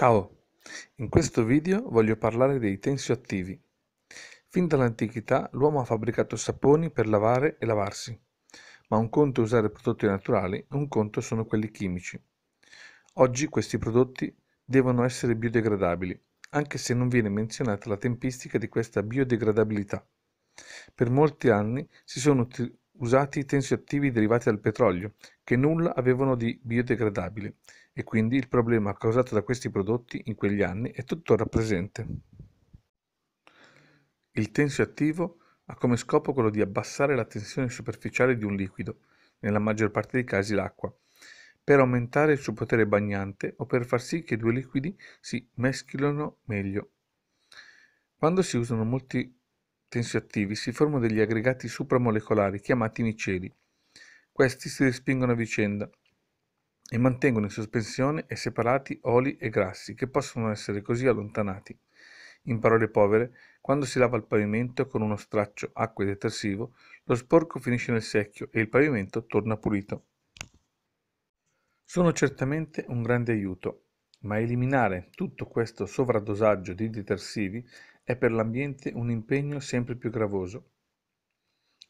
Ciao! In questo video voglio parlare dei tensioattivi. Fin dall'antichità l'uomo ha fabbricato saponi per lavare e lavarsi, ma un conto è usare prodotti naturali, un conto sono quelli chimici. Oggi questi prodotti devono essere biodegradabili, anche se non viene menzionata la tempistica di questa biodegradabilità. Per molti anni si sono usati i tensioattivi derivati dal petrolio, che nulla avevano di biodegradabile, e quindi il problema causato da questi prodotti in quegli anni è tuttora presente. Il tensioattivo ha come scopo quello di abbassare la tensione superficiale di un liquido, nella maggior parte dei casi l'acqua, per aumentare il suo potere bagnante o per far sì che due liquidi si meschilino meglio. Quando si usano molti tensioattivi si formano degli aggregati supramolecolari chiamati miceli. Questi si respingono a vicenda e mantengono in sospensione e separati oli e grassi che possono essere così allontanati. In parole povere, quando si lava il pavimento con uno straccio acqua e detersivo, lo sporco finisce nel secchio e il pavimento torna pulito. Sono certamente un grande aiuto, ma eliminare tutto questo sovradosaggio di detersivi è per l'ambiente un impegno sempre più gravoso.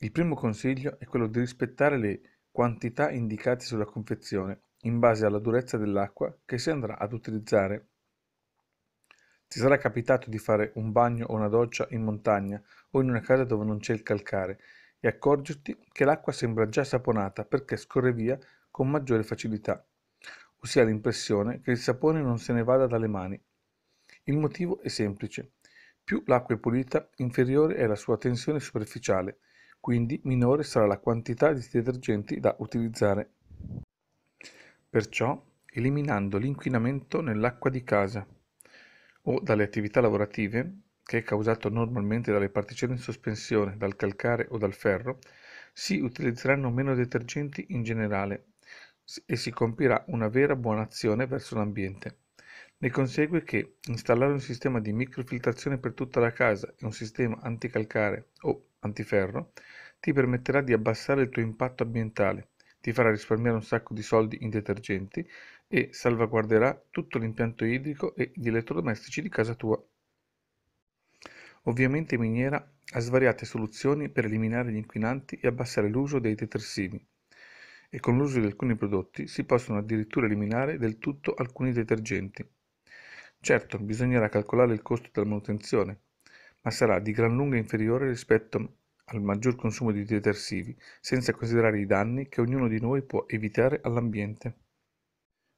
Il primo consiglio è quello di rispettare le quantità indicate sulla confezione in base alla durezza dell'acqua che si andrà ad utilizzare. Ti sarà capitato di fare un bagno o una doccia in montagna o in una casa dove non c'è il calcare e accorgerti che l'acqua sembra già saponata perché scorre via con maggiore facilità, o si ha l'impressione che il sapone non se ne vada dalle mani. Il motivo è semplice. Più l'acqua è pulita, inferiore è la sua tensione superficiale, quindi minore sarà la quantità di detergenti da utilizzare perciò eliminando l'inquinamento nell'acqua di casa o dalle attività lavorative, che è causato normalmente dalle particelle in sospensione, dal calcare o dal ferro, si utilizzeranno meno detergenti in generale e si compirà una vera buona azione verso l'ambiente. Ne consegue che installare un sistema di microfiltrazione per tutta la casa e un sistema anticalcare o antiferro ti permetterà di abbassare il tuo impatto ambientale ti farà risparmiare un sacco di soldi in detergenti e salvaguarderà tutto l'impianto idrico e gli elettrodomestici di casa tua. Ovviamente Miniera ha svariate soluzioni per eliminare gli inquinanti e abbassare l'uso dei detersivi e con l'uso di alcuni prodotti si possono addirittura eliminare del tutto alcuni detergenti. Certo, bisognerà calcolare il costo della manutenzione, ma sarà di gran lunga inferiore rispetto al maggior consumo di detersivi, senza considerare i danni che ognuno di noi può evitare all'ambiente.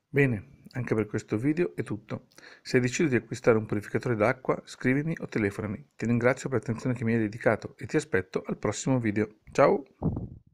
Bene, anche per questo video è tutto. Se hai di acquistare un purificatore d'acqua, scrivimi o telefonami. Ti ringrazio per l'attenzione che mi hai dedicato e ti aspetto al prossimo video. Ciao!